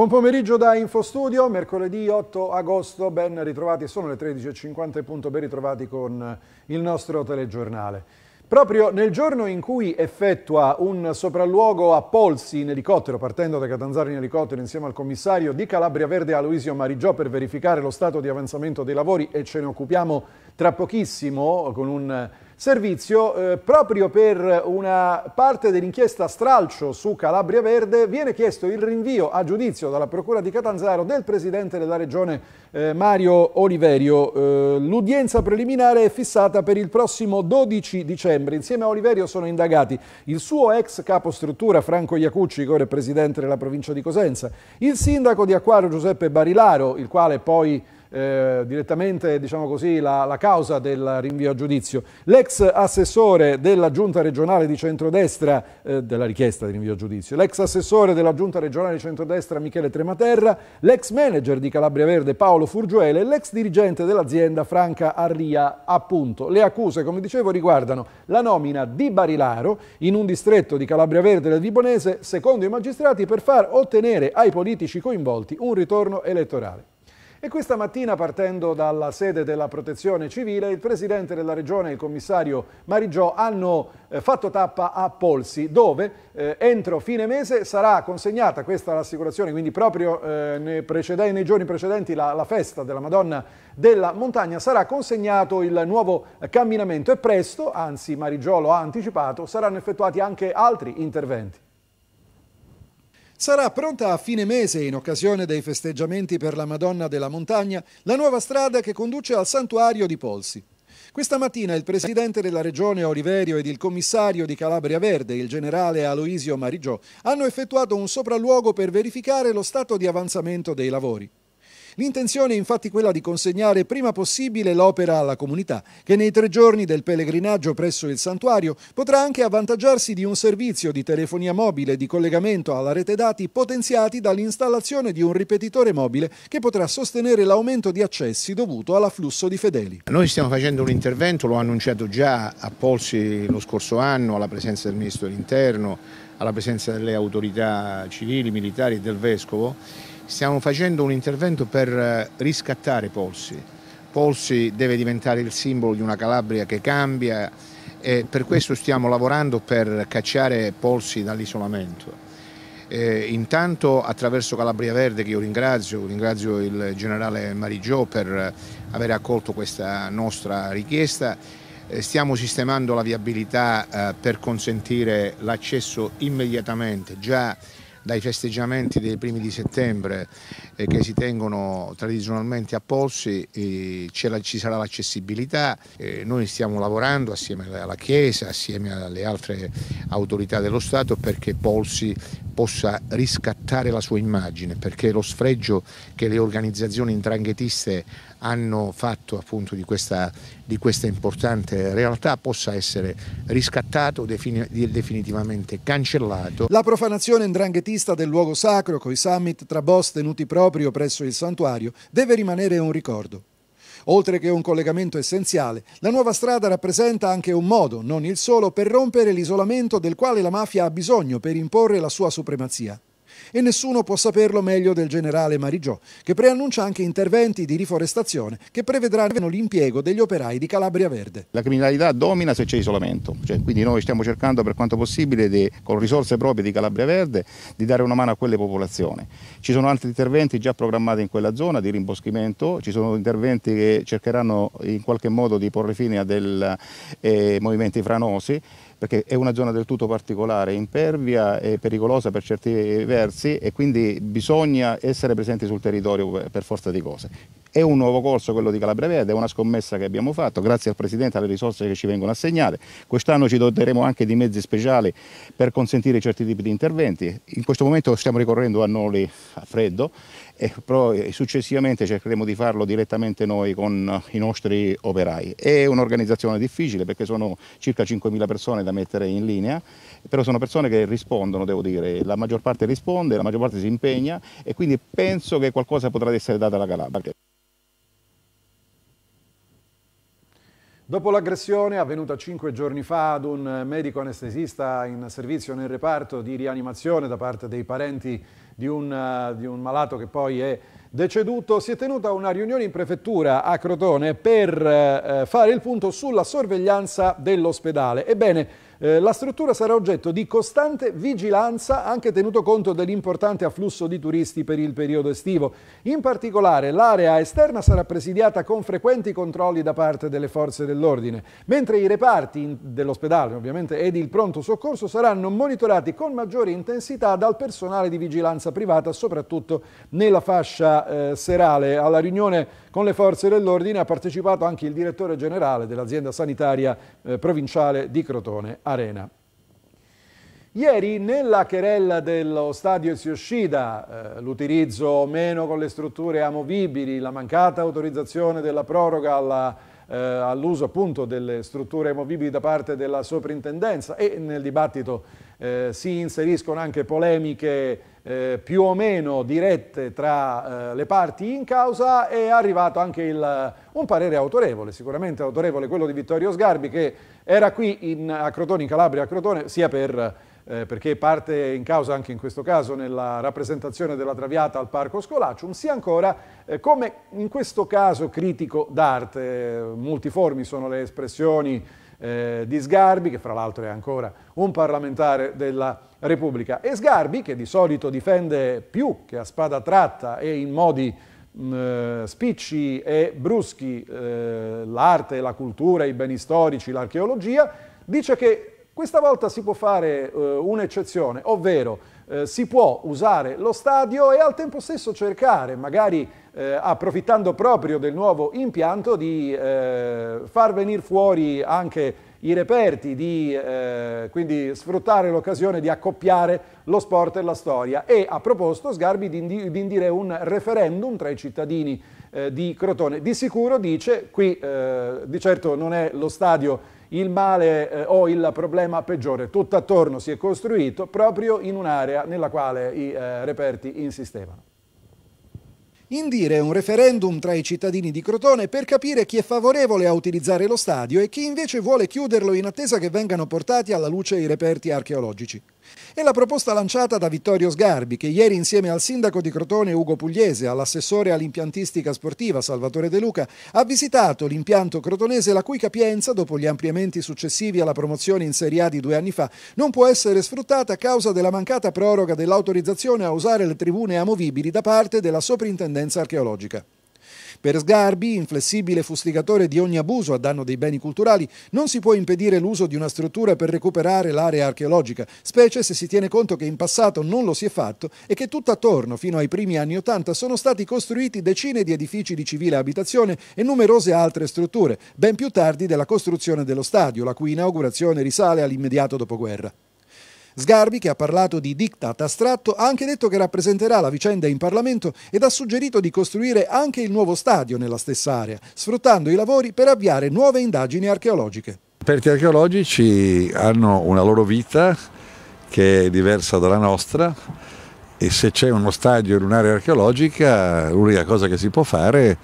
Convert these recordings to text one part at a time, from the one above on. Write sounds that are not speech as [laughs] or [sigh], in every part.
Buon pomeriggio da Infostudio, mercoledì 8 agosto, ben ritrovati, sono le 13.50 e punto, ben ritrovati con il nostro telegiornale. Proprio nel giorno in cui effettua un sopralluogo a Polsi in elicottero, partendo da Catanzaro in elicottero insieme al commissario di Calabria Verde Aloisio Marigiò per verificare lo stato di avanzamento dei lavori e ce ne occupiamo tra pochissimo con un servizio eh, proprio per una parte dell'inchiesta stralcio su Calabria Verde viene chiesto il rinvio a giudizio dalla Procura di Catanzaro del Presidente della Regione eh, Mario Oliverio. Eh, l'udienza preliminare è fissata per il prossimo 12 dicembre. Insieme a Oliverio sono indagati il suo ex capo struttura Franco Iacucci, che ora è Presidente della provincia di Cosenza, il sindaco di Acquario Giuseppe Barilaro, il quale poi eh, direttamente diciamo così, la, la, causa del rinvio a giudizio. L'ex assessore della giunta regionale di centrodestra, eh, della richiesta di rinvio a giudizio, l'ex assessore della giunta regionale di centrodestra Michele Trematerra, l'ex manager di Calabria Verde Paolo Furgiuele e l'ex dirigente dell'azienda Franca Arria, appunto. Le accuse, come dicevo, riguardano la nomina di Barilaro in un distretto di Calabria Verde del Vibonese, secondo i magistrati, per far ottenere ai politici coinvolti un ritorno elettorale. E questa mattina, partendo dalla sede della Protezione Civile, il Presidente della Regione e il Commissario Marigiò hanno eh, fatto tappa a Polsi, dove eh, entro fine mese sarà consegnata questa rassicurazione, quindi proprio eh, nei, nei, giorni precedenti la, la, festa della Madonna della Montagna, sarà consegnato il nuovo camminamento e presto, anzi Marigiò lo ha anticipato, saranno effettuati anche altri interventi. Sarà pronta a fine mese, in occasione dei festeggiamenti per la Madonna della Montagna, la nuova strada che conduce al santuario di Polsi. Questa mattina il presidente della regione Oliverio ed il commissario di Calabria Verde, il generale Aloisio Marigiò, hanno effettuato un sopralluogo per verificare lo stato di avanzamento dei lavori. L'intenzione è infatti quella di consegnare prima possibile l'opera alla comunità, che nei tre giorni del pellegrinaggio presso il santuario potrà anche avvantaggiarsi di un servizio di telefonia mobile di collegamento alla rete dati potenziati dall'installazione di un ripetitore mobile che potrà sostenere l'aumento di accessi dovuto all'afflusso di fedeli. Noi stiamo facendo un intervento, l'ho annunciato già a Polsi lo scorso anno, alla presenza del Ministro dell'Interno, alla presenza delle autorità civili, militari e del Vescovo stiamo facendo un intervento per eh, riscattare Polsi. Polsi deve diventare il simbolo di una Calabria che cambia e per questo stiamo lavorando per cacciare Polsi dall'isolamento. Eh, intanto attraverso Calabria Verde che io ringrazio, ringrazio il generale Marigio per eh, aver accolto questa nostra richiesta, eh, stiamo sistemando la viabilità eh, per consentire l'accesso immediatamente già dai festeggiamenti dei primi di settembre eh, che si tengono tradizionalmente a Polsi eh, la, ci sarà l'accessibilità. Eh, noi stiamo lavorando assieme alla Chiesa, assieme alle altre autorità dello Stato perché Polsi possa riscattare la sua immagine, perché lo sfregio che le organizzazioni intranghetiste hanno fatto appunto di questa, di questa importante realtà possa essere riscattato, defini, definitivamente cancellato. La profanazione ndranghetista del luogo sacro coi summit tra boss tenuti proprio presso il santuario deve rimanere un ricordo. Oltre che un collegamento essenziale, la nuova strada rappresenta anche un modo, non il solo, per rompere l'isolamento del quale la mafia ha bisogno per imporre la sua supremazia e nessuno può saperlo meglio del generale Marigiò, che preannuncia anche interventi di riforestazione che prevedranno l'impiego degli operai di Calabria Verde. La criminalità domina se c'è isolamento, cioè, quindi noi stiamo cercando per quanto possibile di, con risorse proprie di Calabria Verde di dare una mano a quelle popolazioni. Ci sono altri interventi già programmati in quella zona di rimboschimento, ci sono interventi che cercheranno in qualche modo di porre fine a dei eh, movimenti franosi perché è una zona del tutto particolare, impervia e pericolosa per certi versi e quindi bisogna essere presenti sul territorio per forza di cose. È un nuovo corso quello di Calabria Verde, è una scommessa che abbiamo fatto, grazie al Presidente alle risorse che ci vengono assegnate. Quest'anno ci doteremo anche di mezzi speciali per consentire certi tipi di interventi. In questo momento stiamo ricorrendo a noli a freddo, e però eh, successivamente cercheremo di farlo direttamente noi con eh, i nostri operai. È un'organizzazione difficile perché sono circa 5.000 persone da mettere in linea, però sono persone che rispondono, devo dire, la maggior parte risponde, la maggior parte si impegna e quindi penso che qualcosa potrà essere data alla Calabria. Dopo l'aggressione avvenuta cinque giorni fa ad un medico anestesista in servizio nel reparto di rianimazione da parte dei parenti di un, eh, di un malato che poi è deceduto, si è tenuta una riunione in prefettura a Crotone per eh, fare il punto sulla sorveglianza dell'ospedale. Ebbene, eh, la struttura sarà oggetto di costante vigilanza anche tenuto conto dell'importante afflusso di turisti per il periodo estivo. In particolare l'area esterna sarà presidiata con frequenti controlli da parte delle forze dell'ordine, mentre i reparti dell'ospedale ovviamente ed il pronto soccorso saranno monitorati con maggiore intensità dal personale di vigilanza privata, soprattutto nella fascia eh, serale. Alla riunione con le forze dell'ordine ha partecipato anche il direttore generale dell'azienda sanitaria eh, provinciale di Crotone. Arena. Ieri nella querella dello stadio Ezio eh, l'utilizzo o meno con le strutture amovibili, la mancata autorizzazione della proroga alla eh, all'uso appunto delle strutture amovibili da parte della soprintendenza e nel dibattito eh, si inseriscono anche polemiche eh, più o meno dirette tra eh, le parti in causa è arrivato anche il, un parere autorevole, sicuramente autorevole quello di Vittorio Sgarbi che era qui in, a Crotone, in Calabria, a Crotone, sia per, eh, perché parte in causa anche in questo caso nella rappresentazione della Traviata al Parco Scolacium, sia ancora eh, come in questo caso critico d'arte. Multiformi sono le espressioni eh, di Sgarbi, che fra l'altro è ancora un parlamentare della Repubblica. E Sgarbi, che di solito difende più che a spada tratta e in modi mh, mm, eh, spicci e bruschi eh, l'arte, la cultura, i beni storici, l'archeologia, dice che questa volta si può fare eh, un'eccezione, ovvero eh, si può usare lo stadio e al tempo stesso cercare, magari eh, approfittando proprio del nuovo impianto, di eh, far venire fuori anche i reperti, di eh, quindi sfruttare l'occasione di accoppiare lo sport e la storia. E ha proposto Sgarbi di, indi di indire un referendum tra i cittadini eh, di Crotone. Di sicuro dice, qui eh, di certo non è lo stadio il male eh, o il problema peggiore. Tutto attorno si è costruito proprio in un'area nella quale i eh, reperti insistevano. Indire un referendum tra i cittadini di Crotone per capire chi è favorevole a utilizzare lo stadio e chi invece vuole chiuderlo in attesa che vengano portati alla luce i reperti archeologici. È la proposta lanciata da Vittorio Sgarbi, che ieri insieme al sindaco di Crotone Ugo Pugliese, all'assessore all'impiantistica sportiva Salvatore De Luca, ha visitato l'impianto crotonese la cui capienza, dopo gli ampliamenti successivi alla promozione in Serie A di due anni fa, non può essere sfruttata a causa della mancata proroga dell'autorizzazione a usare le tribune amovibili da parte della soprintendenza archeologica. Per Sgarbi, inflessibile fustigatore di ogni abuso a danno dei beni culturali, non si può impedire l'uso di una struttura per recuperare l'area archeologica, specie se si tiene conto che in passato non lo si è fatto e che tutt'attorno, fino ai primi anni Ottanta, sono stati costruiti decine di edifici di civile abitazione e numerose altre strutture, ben più tardi della costruzione dello stadio, la cui inaugurazione risale all'immediato dopoguerra. Sgarbi, che ha parlato di diktat astratto, ha anche detto che rappresenterà la vicenda in Parlamento ed ha suggerito di costruire anche il nuovo stadio nella stessa area, sfruttando i lavori per avviare nuove indagini archeologiche. I reperti archeologici hanno una loro vita che è diversa dalla nostra e se c'è uno stadio in un'area archeologica l'unica cosa che si può fare è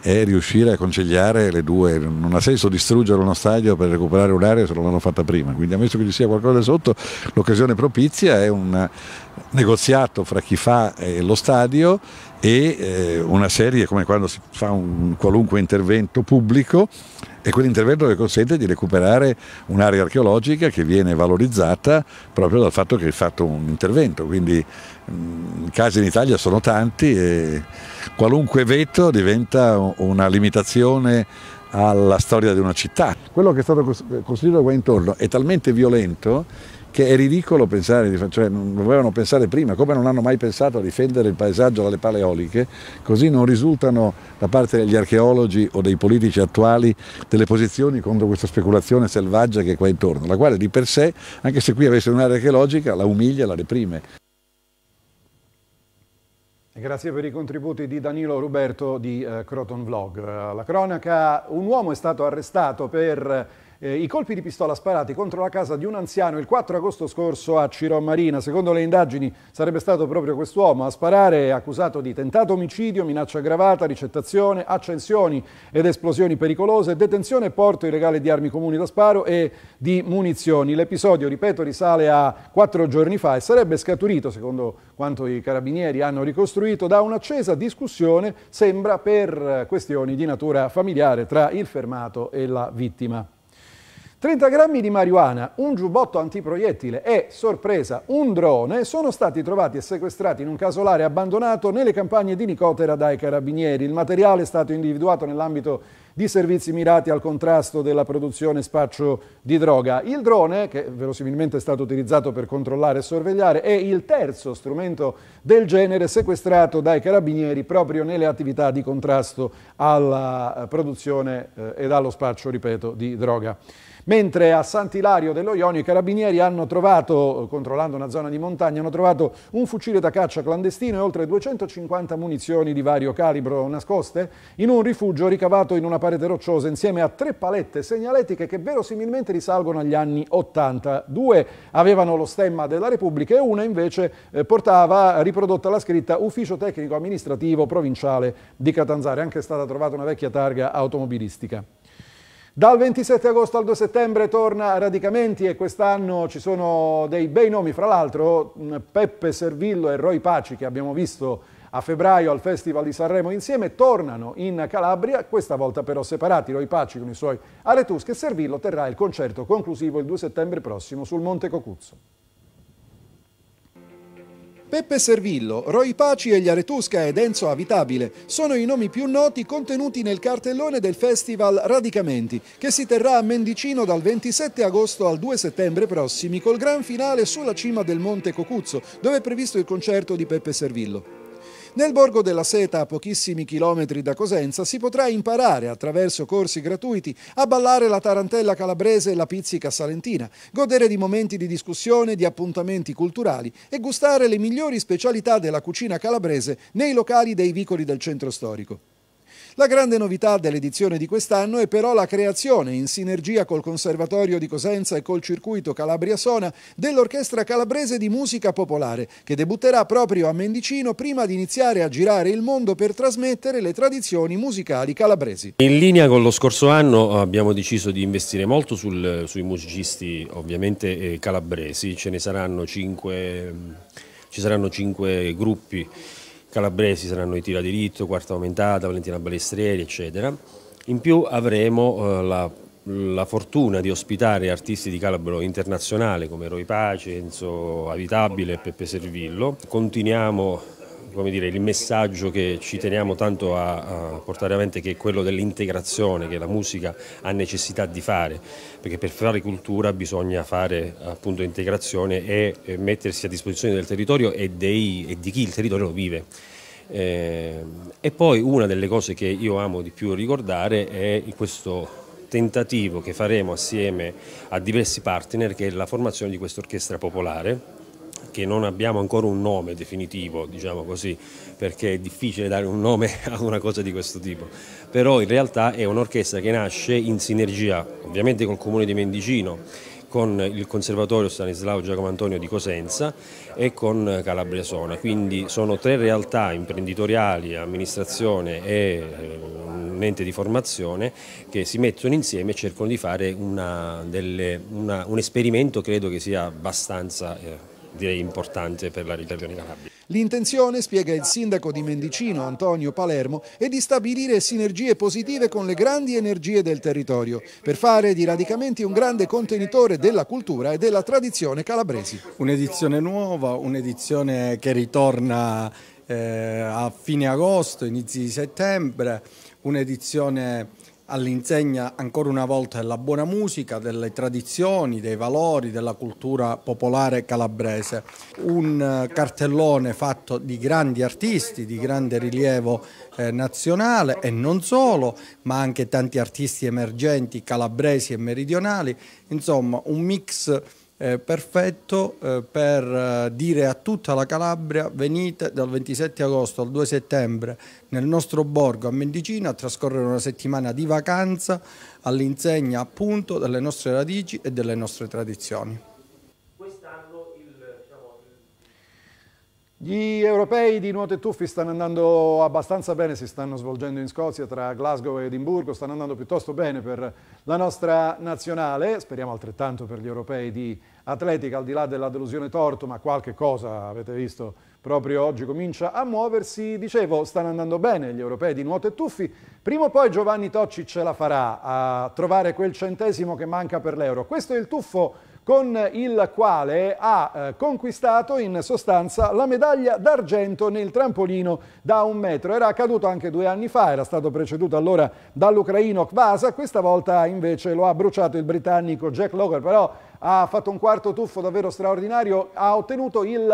è riuscire a conciliare le due. Non ha senso distruggere uno stadio per recuperare un'area se non l'hanno fatta prima. Quindi ammesso che ci sia qualcosa sotto, l'occasione propizia è un negoziato fra chi fa eh, lo stadio e eh, una serie come quando si fa un qualunque intervento pubblico e quell'intervento che consente di recuperare un'area archeologica che viene valorizzata proprio dal fatto che hai fatto un intervento, quindi mm, i casi in Italia sono tanti e qualunque veto diventa una limitazione alla storia di una città. Quello che è stato costruito qua intorno è talmente violento che è ridicolo pensare, cioè non dovevano pensare prima, come non hanno mai pensato a difendere il paesaggio dalle paleoliche, così non risultano da parte degli archeologi o dei politici attuali delle posizioni contro questa speculazione selvaggia che è qua intorno, la quale di per sé, anche se qui avesse un'area archeologica, la umilia, la reprime. Grazie per i contributi di Danilo Ruberto di eh, Croton Vlog. La cronaca, un uomo è stato arrestato per eh, I colpi di pistola sparati contro la casa di un anziano il 4 agosto scorso a Ciro Marina. Secondo le indagini sarebbe stato proprio quest'uomo a sparare, accusato di tentato omicidio, minaccia aggravata, ricettazione, accensioni ed esplosioni pericolose, detenzione e porto illegale di armi comuni da sparo e di munizioni. L'episodio, ripeto, risale a quattro giorni fa e sarebbe scaturito, secondo quanto i carabinieri hanno ricostruito, da un'accesa discussione, sembra per questioni di natura familiare tra il fermato e la vittima. 30 grammi di marijuana, un giubbotto antiproiettile e, sorpresa, un drone sono stati trovati e sequestrati in un casolare abbandonato nelle campagne di Nicotera dai carabinieri. Il materiale è stato individuato nell'ambito di servizi mirati al contrasto della produzione e spaccio di droga. Il drone, che verosimilmente è stato utilizzato per controllare e sorvegliare, è il terzo strumento del genere sequestrato dai carabinieri proprio nelle attività di contrasto alla produzione eh, ed allo spaccio, ripeto, di droga mentre a Sant'Ilario dello Ionio i carabinieri hanno trovato, controllando una zona di montagna, hanno trovato un fucile da caccia clandestino e oltre 250 munizioni di vario calibro nascoste in un rifugio ricavato in una parete rocciosa insieme a tre palette segnaletiche che verosimilmente risalgono agli anni 80. Due avevano lo stemma della Repubblica e una invece eh, portava riprodotta la scritta Ufficio Tecnico Amministrativo Provinciale di Anche È stata trovata una vecchia targa automobilistica. Dal 27 agosto al 2 settembre torna Radicamenti e quest'anno ci sono dei bei nomi, fra l'altro mm, Peppe Servillo e Roy Paci che abbiamo visto a febbraio al Festival di Sanremo insieme tornano in Calabria, questa volta però separati, Roy Paci con i suoi Aretusche e Servillo terrà il concerto conclusivo il 2 settembre prossimo sul Monte Cocuzzo. Peppe Servillo, Roy Paci e gli Aretusca ed Enzo Avitabile sono i nomi più noti contenuti nel cartellone del festival Radicamenti, che si terrà a Mendicino dal 27 agosto al 2 settembre prossimi, col gran finale sulla cima del Monte Cocuzzo, dove è previsto il concerto di Peppe Servillo. Nel Borgo della Seta, a pochissimi chilometri da Cosenza, si potrà imparare, attraverso corsi gratuiti, a ballare la tarantella calabrese e la pizzica salentina, godere di momenti di discussione, di appuntamenti culturali e gustare le migliori specialità della cucina calabrese nei locali dei vicoli del centro storico. La grande novità dell'edizione di quest'anno è però la creazione, in sinergia col Conservatorio di Cosenza e col Circuito Calabria Sona, dell'Orchestra Calabrese di Musica Popolare, che debutterà proprio a Mendicino prima di iniziare a girare il mondo per trasmettere le tradizioni musicali calabresi. In linea con lo scorso anno abbiamo deciso di investire molto sul, sui musicisti ovviamente eh, calabresi, ce ne saranno cinque, mm, ci saranno cinque gruppi calabresi saranno i tira diritto, quarta aumentata, Valentina Balestrieri, eccetera. In più avremo eh, la, la, fortuna di ospitare artisti di calabro internazionale come Roy Pace, Enzo Avitabile e Peppe Servillo. Continuiamo dire, il messaggio che ci teniamo tanto a, a portare avanti che è quello dell'integrazione che la musica ha necessità di fare, perché per fare cultura bisogna fare appunto integrazione e, e mettersi a disposizione del territorio e, dei, e di chi il territorio lo vive. Eh, e poi una delle cose che io amo di più ricordare è questo tentativo che faremo assieme a diversi partner che è la formazione di questa orchestra popolare perché non abbiamo ancora un nome definitivo, diciamo così, perché è difficile dare un nome [laughs] a una cosa di questo tipo. Però in realtà è un'orchestra che nasce in sinergia ovviamente col comune di Mendicino con il Conservatorio Stanislao Giacomo Antonio di Cosenza e con Calabria Sona. Quindi sono tre realtà imprenditoriali, amministrazione e eh, un ente di formazione che si mettono insieme e cercano di fare una, delle, una, un esperimento credo che sia abbastanza... Eh, direi importante per la regione Calabria. L'intenzione, spiega il sindaco di Mendicino Antonio Palermo, è di stabilire sinergie positive con le grandi energie del territorio, per fare di Radicamenti un grande contenitore della cultura e della tradizione calabresi. Un'edizione nuova, un'edizione che ritorna eh, a fine agosto, inizi di settembre, un'edizione all'insegna ancora una volta della buona musica, delle tradizioni, dei valori, della cultura popolare calabrese. Un eh, cartellone fatto di grandi artisti, di grande rilievo eh, nazionale e non solo, ma anche tanti artisti emergenti calabresi e meridionali, insomma un mix eh, perfetto eh, per eh, dire a tutta la Calabria venite dal 27 agosto al 2 settembre nel nostro borgo a Mendicino a trascorrere una settimana di vacanza all'insegna appunto delle nostre radici e delle nostre tradizioni. Gli europei di nuoto e tuffi stanno andando abbastanza bene, si stanno svolgendo in Scozia tra Glasgow e Edimburgo, stanno andando piuttosto bene per la nostra nazionale, speriamo altrettanto per gli europei di atletica, al di là della delusione torto, ma qualche cosa avete visto proprio oggi comincia a muoversi, dicevo stanno andando bene gli europei di nuoto e tuffi, prima o poi Giovanni Tocci ce la farà a trovare quel centesimo che manca per l'euro, questo è il tuffo con il quale ha eh, conquistato in sostanza la medaglia d'argento nel trampolino da un metro. Era accaduto anche due anni fa, era stato preceduto allora dall'ucraino Kvasa, questa volta invece lo ha bruciato il britannico Jack Locker, però ha fatto un quarto tuffo davvero straordinario, ha ottenuto il,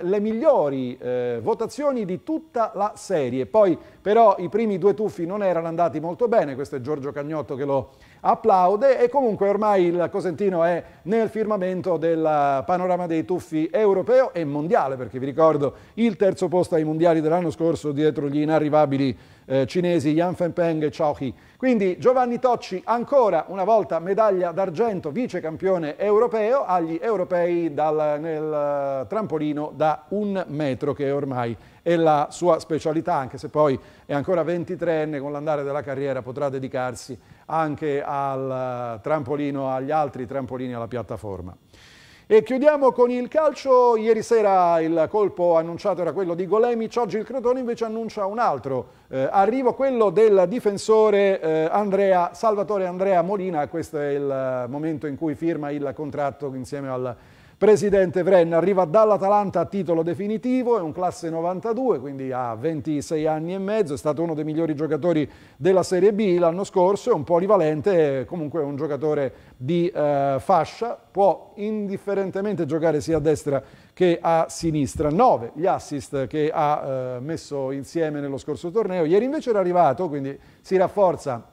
le migliori eh, votazioni di tutta la serie. Poi però i primi due tuffi non erano andati molto bene, questo è Giorgio Cagnotto che lo applaude e comunque ormai il Cosentino è nel firmamento del panorama dei tuffi europeo e mondiale, perché vi ricordo il terzo posto ai mondiali dell'anno scorso dietro gli inarrivabili eh, cinesi Yan Fenpeng e Chao He. Quindi Giovanni Tocci ancora una volta medaglia d'argento, vice campione europeo agli europei dal, nel eh, trampolino da un metro che ormai è la sua specialità, anche se poi è ancora 23enne, con l'andare della carriera potrà dedicarsi anche al eh, trampolino, agli altri trampolini alla piattaforma. E chiudiamo con il calcio, ieri sera il colpo annunciato era quello di Golemic, oggi il Crotone invece annuncia un altro eh, arrivo, quello del difensore eh, Andrea, Salvatore Andrea Molina, questo è il eh, momento in cui firma il contratto insieme al Presidente Vrenna arriva dall'Atalanta a titolo definitivo, è un classe 92, quindi ha 26 anni e mezzo, è stato uno dei migliori giocatori della Serie B l'anno scorso, è un polivalente, è comunque un giocatore di eh, fascia, può indifferentemente giocare sia a destra che a sinistra. 9 gli assist che ha eh, messo insieme nello scorso torneo, ieri invece era arrivato, quindi si rafforza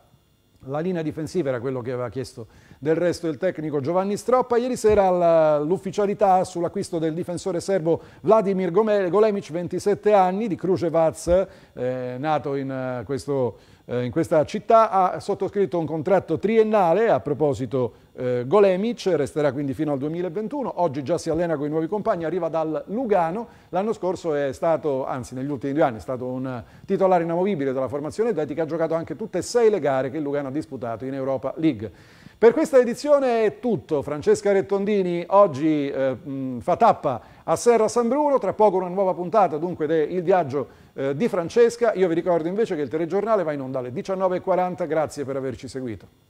la linea difensiva, era quello che aveva chiesto del resto il tecnico Giovanni Stroppa. Ieri sera l'ufficialità sull'acquisto del difensore serbo Vladimir Golemic, 27 anni, di Krucevac, eh, nato in, eh, questo, eh, in questa città, ha sottoscritto un contratto triennale a proposito eh, Golemic, resterà quindi fino al 2021, oggi già si allena con i nuovi compagni, arriva dal Lugano, l'anno scorso è stato, anzi negli ultimi due anni, è stato un titolare inamovibile della formazione atletica, ha giocato anche tutte e sei le gare che il Lugano ha disputato in Europa League. Per questo questa edizione è tutto. Francesca Rettondini oggi eh, fa tappa a Serra San Bruno, tra poco una nuova puntata dunque del viaggio eh, di Francesca. Io vi ricordo invece che il telegiornale va in onda alle 19.40, grazie per averci seguito.